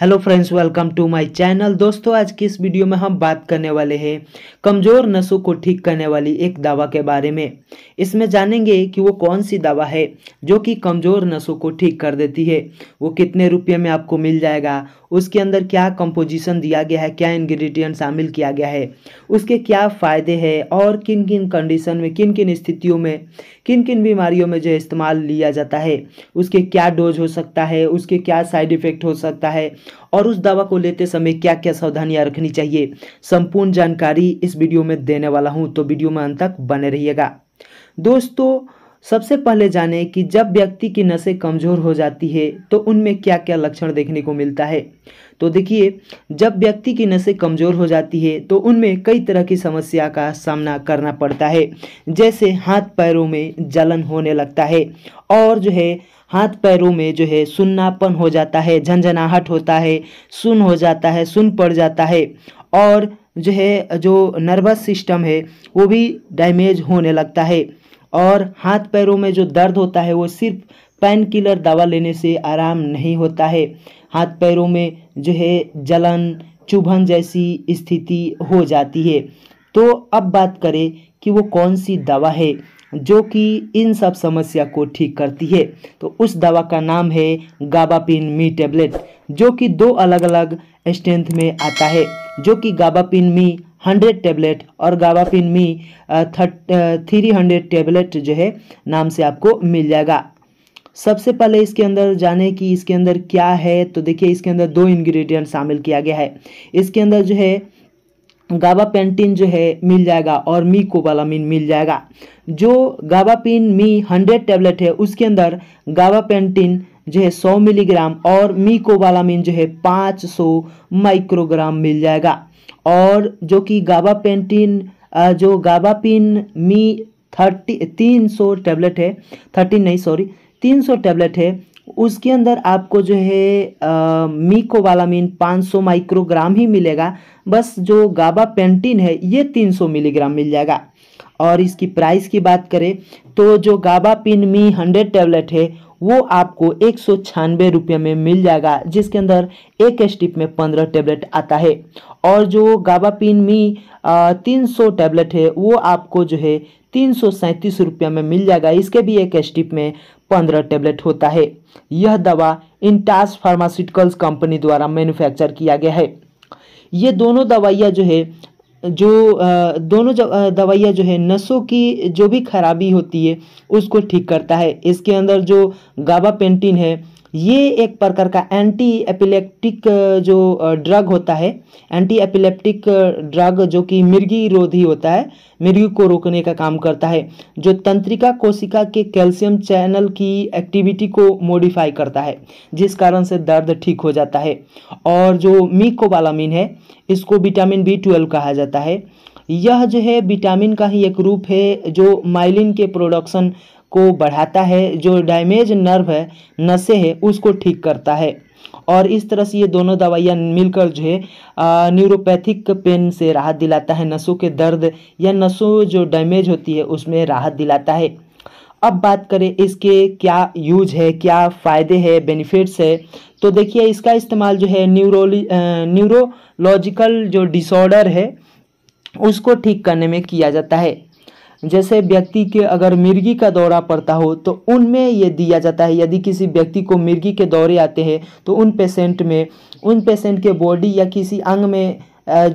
hello friends welcome to my channel दोस्तों आज की इस वीडियो में हम बात करने वाले हैं कमज़ोर नसों को ठीक करने वाली एक दवा के बारे में इसमें जानेंगे कि वो कौन सी दवा है जो कि कमज़ोर नसों को ठीक कर देती है वो कितने रुपये में आपको मिल जाएगा उसके अंदर क्या कंपोजिशन दिया गया है क्या इंग्रेडिएंट शामिल किया गया है उसके क्या फ़ायदे हैं और किन किन कंडीशन में किन किन स्थितियों में किन किन बीमारियों में जो इस्तेमाल लिया जाता है उसके क्या डोज हो सकता है उसके क्या साइड इफ़ेक्ट हो सकता है और उस दवा को लेते समय क्या क्या सावधानियाँ रखनी चाहिए संपूर्ण जानकारी इस वीडियो में देने वाला हूँ तो वीडियो में अंत तक बने रहिएगा दोस्तों सबसे पहले जानें कि जब व्यक्ति की नसें कमज़ोर हो जाती है तो उनमें क्या क्या लक्षण देखने को मिलता है तो देखिए जब व्यक्ति की नसें कमज़ोर हो जाती है तो उनमें कई तरह की समस्या का सामना करना पड़ता है जैसे हाथ पैरों में जलन होने लगता है और जो है हाथ पैरों में जो है सुन्नापन हो जाता है झंझनाहट होता है सुन हो जाता है सुन पड़ जाता है और जो है जो नर्वस सिस्टम है वो भी डैमेज होने लगता है और हाथ पैरों में जो दर्द होता है वो सिर्फ पेन किलर दवा लेने से आराम नहीं होता है हाथ पैरों में जो है जलन चुभन जैसी स्थिति हो जाती है तो अब बात करें कि वो कौन सी दवा है जो कि इन सब समस्या को ठीक करती है तो उस दवा का नाम है गाबापिन मी टेबलेट जो कि दो अलग अलग स्ट्रेंथ में आता है जो कि गाबापिन मी हंड्रेड टेबलेट और गावाफिन मी थ्री हंड्रेड टेबलेट जो है नाम से आपको मिल जाएगा सबसे पहले इसके अंदर जाने कि इसके अंदर क्या है तो देखिए इसके अंदर दो इंग्रेडिएंट शामिल किया गया है इसके अंदर जो है गाबा पेंटिन जो है मिल जाएगा और मी कोबालामिन मिल जाएगा जो पिन मी हंड्रेड टेबलेट है उसके अंदर गाबा पेंटिन जो है सौ मिलीग्राम और मी कोबालामिन जो है पाँच सौ माइक्रोग्राम मिल जाएगा और जो कि गाबापेंटिन जो गाबापिन मी थर्टी तीन सौ टैबलेट है थर्टी नहीं सॉरी तीन सौ टैबलेट है उसके अंदर आपको जो है पाँच 500 माइक्रोग्राम ही मिलेगा बस जो गाबा पेंटिन है ये 300 मिलीग्राम मिल जाएगा और इसकी प्राइस की बात करें तो जो गाबा पिन मी हंड्रेड टैबलेट है वो आपको एक सौ छियानवे रुपये में मिल जाएगा जिसके अंदर एक स्टिप में पंद्रह टेबलेट आता है और जो गाबापिन मी तीन सौ टैबलेट है वो आपको जो है तीन सौ सैंतीस रुपये में मिल जाएगा इसके भी एक स्टिप में पंद्रह टेबलेट होता है यह दवा इंटास फार्मास्यूटिकल्स कंपनी द्वारा मैन्युफैक्चर किया गया है ये दोनों दवाइयाँ जो है जो दोनों दवाइयाँ जो है नसों की जो भी खराबी होती है उसको ठीक करता है इसके अंदर जो गाबा पेंटिन है ये एक प्रकार का एंटी एपिलेप्टिक जो ड्रग होता है एंटी एपिलेप्टिक ड्रग जो कि मिर्गी रोधी होता है मिर्गी को रोकने का काम करता है जो तंत्रिका कोशिका के कैल्शियम चैनल की एक्टिविटी को मॉडिफाई करता है जिस कारण से दर्द ठीक हो जाता है और जो मीकोबालामिन है इसको विटामिन बी ट्वेल्व कहा जाता है यह जो है विटामिन का ही एक रूप है जो माइलिन के प्रोडक्शन को बढ़ाता है जो डैमेज नर्व है नशे है उसको ठीक करता है और इस तरह से ये दोनों दवाइयाँ मिलकर जो है न्यूरोपैथिक पेन से राहत दिलाता है नसों के दर्द या नसों जो डैमेज होती है उसमें राहत दिलाता है अब बात करें इसके क्या यूज है क्या फ़ायदे है बेनिफिट्स है तो देखिए इसका इस्तेमाल जो है न्यूरोली न्यूरोलॉजिकल जो डिसऑर्डर है उसको ठीक करने में किया जाता है जैसे व्यक्ति के अगर मिर्गी का दौरा पड़ता हो तो उनमें ये दिया जाता है यदि किसी व्यक्ति को मिर्गी के दौरे आते हैं तो उन पेशेंट में उन पेशेंट के बॉडी या किसी अंग में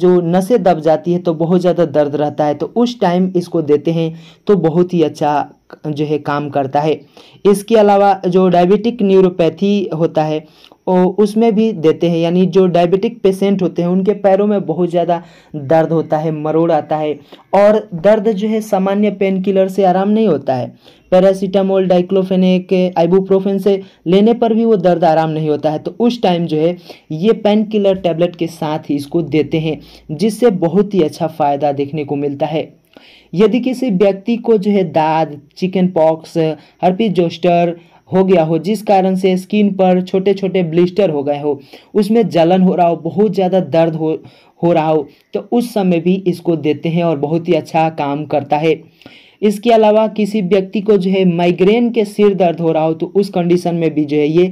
जो नसें दब जाती है तो बहुत ज़्यादा दर्द रहता है तो उस टाइम इसको देते हैं तो बहुत ही अच्छा जो है काम करता है इसके अलावा जो डायबिटिक न्यूरोपैथी होता है उसमें भी देते हैं यानी जो डायबिटिक पेशेंट होते हैं उनके पैरों में बहुत ज़्यादा दर्द होता है मरोड़ आता है और दर्द जो है सामान्य पेन किलर से आराम नहीं होता है पैरासीटामोल डाइक्लोफेनिक आइबूप्रोफेन से लेने पर भी वो दर्द आराम नहीं होता है तो उस टाइम जो है ये पेन किलर टैबलेट के साथ ही इसको देते हैं जिससे बहुत ही अच्छा फ़ायदा देखने को मिलता है यदि किसी व्यक्ति को जो है दाद चिकन पॉक्स हर्पी जोस्टर हो गया हो जिस कारण से स्किन पर छोटे छोटे ब्लिस्टर हो गए हो उसमें जलन हो रहा हो बहुत ज़्यादा दर्द हो हो रहा हो तो उस समय भी इसको देते हैं और बहुत ही अच्छा काम करता है इसके अलावा किसी व्यक्ति को जो है माइग्रेन के सिर दर्द हो रहा हो तो उस कंडीशन में भी जो है ये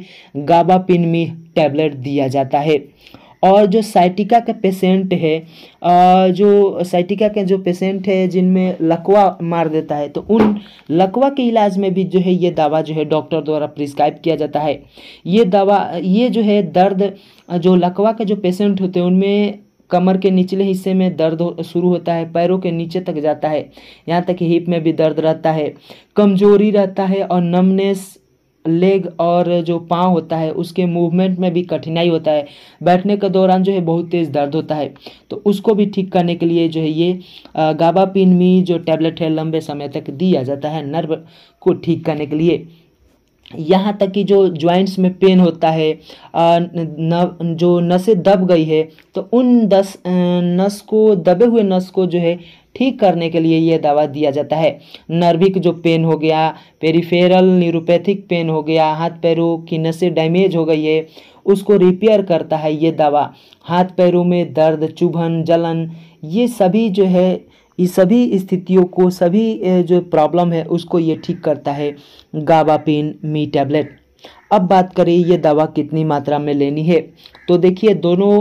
गाबापिनमी टैबलेट दिया जाता है और जो साइटिका के पेशेंट है जो साइटिका के जो पेशेंट है जिनमें लकवा मार देता है तो उन लकवा के इलाज में भी जो है ये दवा जो है डॉक्टर द्वारा प्रिस्क्राइब किया जाता है ये दवा ये जो है दर्द जो लकवा के जो पेशेंट होते हैं उनमें कमर के निचले हिस्से में दर्द हो, शुरू होता है पैरों के नीचे तक जाता है यहाँ तक हिप में भी दर्द रहता है कमजोरी रहता है और नमनेस लेग और जो पाँव होता है उसके मूवमेंट में भी कठिनाई होता है बैठने के दौरान जो है बहुत तेज़ दर्द होता है तो उसको भी ठीक करने के लिए जो है ये पिन मी जो टैबलेट है लंबे समय तक दिया जाता है नर्व को ठीक करने के लिए यहाँ तक कि जो जॉइंट्स में पेन होता है न, जो नसें दब गई है तो उन दस नस को दबे हुए नस को जो है ठीक करने के लिए यह दवा दिया जाता है नर्विक जो पेन हो गया पेरीफेरल न्यूरोपैथिक पेन हो गया हाथ पैरों की नसें डैमेज हो गई है उसको रिपेयर करता है ये दवा हाथ पैरों में दर्द चुभन जलन ये सभी जो है ये सभी स्थितियों को सभी जो प्रॉब्लम है उसको ये ठीक करता है गाबापिन मी टैबलेट अब बात करें ये दवा कितनी मात्रा में लेनी है तो देखिए दोनों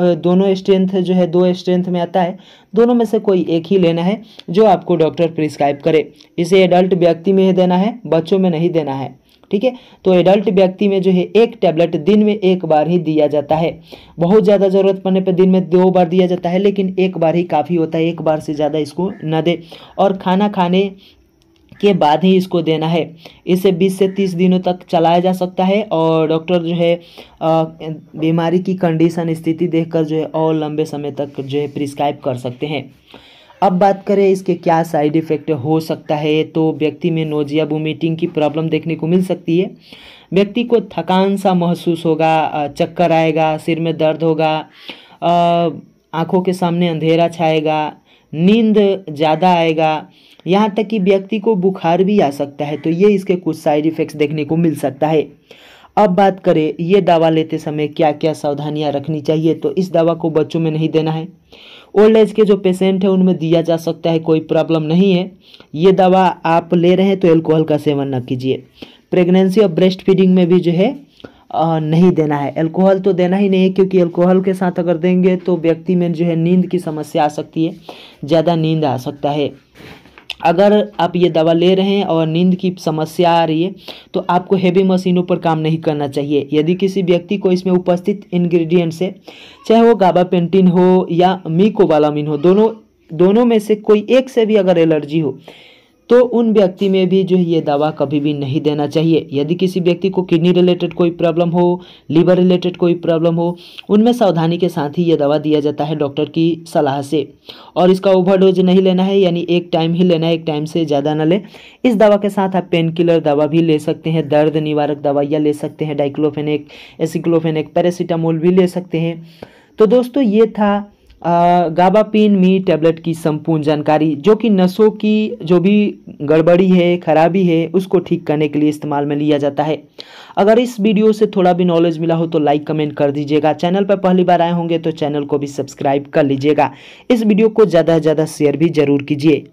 दोनों स्ट्रेंथ जो है दो स्ट्रेंथ में आता है दोनों में से कोई एक ही लेना है जो आपको डॉक्टर प्रिस्क्राइब करे इसे एडल्ट व्यक्ति में ही देना है बच्चों में नहीं देना है ठीक है तो एडल्ट व्यक्ति में जो है एक टैबलेट दिन में एक बार ही दिया जाता है बहुत ज़्यादा ज़रूरत पड़ने पर दिन में दो बार दिया जाता है लेकिन एक बार ही काफ़ी होता है एक बार से ज़्यादा इसको न दे और खाना खाने के बाद ही इसको देना है इसे 20 से 30 दिनों तक चलाया जा सकता है और डॉक्टर जो है बीमारी की कंडीशन स्थिति देखकर जो है और लंबे समय तक जो है प्रिस्क्राइब कर सकते हैं अब बात करें इसके क्या साइड इफ़ेक्ट हो सकता है तो व्यक्ति में नोजिया वोमिटिंग की प्रॉब्लम देखने को मिल सकती है व्यक्ति को थकान सा महसूस होगा चक्कर आएगा सिर में दर्द होगा आँखों के सामने अंधेरा छाएगा नींद ज़्यादा आएगा यहाँ तक कि व्यक्ति को बुखार भी आ सकता है तो ये इसके कुछ साइड इफेक्ट्स देखने को मिल सकता है अब बात करें ये दवा लेते समय क्या क्या सावधानियाँ रखनी चाहिए तो इस दवा को बच्चों में नहीं देना है ओल्ड एज के जो पेशेंट हैं उनमें दिया जा सकता है कोई प्रॉब्लम नहीं है ये दवा आप ले रहे हैं तो एल्कोहल का सेवन न कीजिए प्रेगनेंसी और ब्रेस्ट फीडिंग में भी जो है नहीं देना है एल्कोहल तो देना ही नहीं है क्योंकि अल्कोहल के साथ अगर देंगे तो व्यक्ति में जो है नींद की समस्या आ सकती है ज़्यादा नींद आ सकता है अगर आप ये दवा ले रहे हैं और नींद की समस्या आ रही है तो आपको हेवी मशीनों पर काम नहीं करना चाहिए यदि किसी व्यक्ति को इसमें उपस्थित इंग्रेडिएंट्स है चाहे वो गाबा पेंटिन हो या मीकोबालामिन हो दोनों दोनों में से कोई एक से भी अगर एलर्जी हो तो उन व्यक्ति में भी जो है ये दवा कभी भी नहीं देना चाहिए यदि किसी व्यक्ति को किडनी रिलेटेड कोई प्रॉब्लम हो लीवर रिलेटेड कोई प्रॉब्लम हो उनमें सावधानी के साथ ही ये दवा दिया जाता है डॉक्टर की सलाह से और इसका ओवरडोज नहीं लेना है यानी एक टाइम ही लेना है एक टाइम से ज़्यादा ना लें इस दवा के साथ आप पेन किलर दवा भी ले सकते हैं दर्द निवारक दवाइयाँ ले सकते हैं डाइक्लोफेनिक एसिक्लोफेनिक पैरासीटामोल भी ले सकते हैं तो दोस्तों ये था गाबापिन मी टैबलेट की संपूर्ण जानकारी जो कि नसों की जो भी गड़बड़ी है खराबी है उसको ठीक करने के लिए इस्तेमाल में लिया जाता है अगर इस वीडियो से थोड़ा भी नॉलेज मिला हो तो लाइक कमेंट कर दीजिएगा चैनल पर पहली बार आए होंगे तो चैनल को भी सब्सक्राइब कर लीजिएगा इस वीडियो को ज़्यादा से ज़्यादा शेयर भी जरूर कीजिए